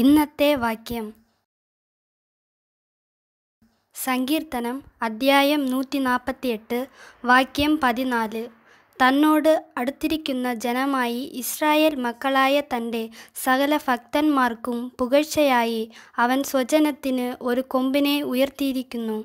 ഇന്നത്തെ വാക്യം സങ്കീർത്തനം അദ്ധ്യായം നൂറ്റി നാൽപ്പത്തിയെട്ട് വാക്യം പതിനാല് തന്നോട് അടുത്തിരിക്കുന്ന ജനമായി ഇസ്രായേൽ മക്കളായ തൻ്റെ സകല ഭക്തന്മാർക്കും പുകഴ്ചയായി അവൻ സ്വജനത്തിന് ഒരു കൊമ്പിനെ ഉയർത്തിയിരിക്കുന്നു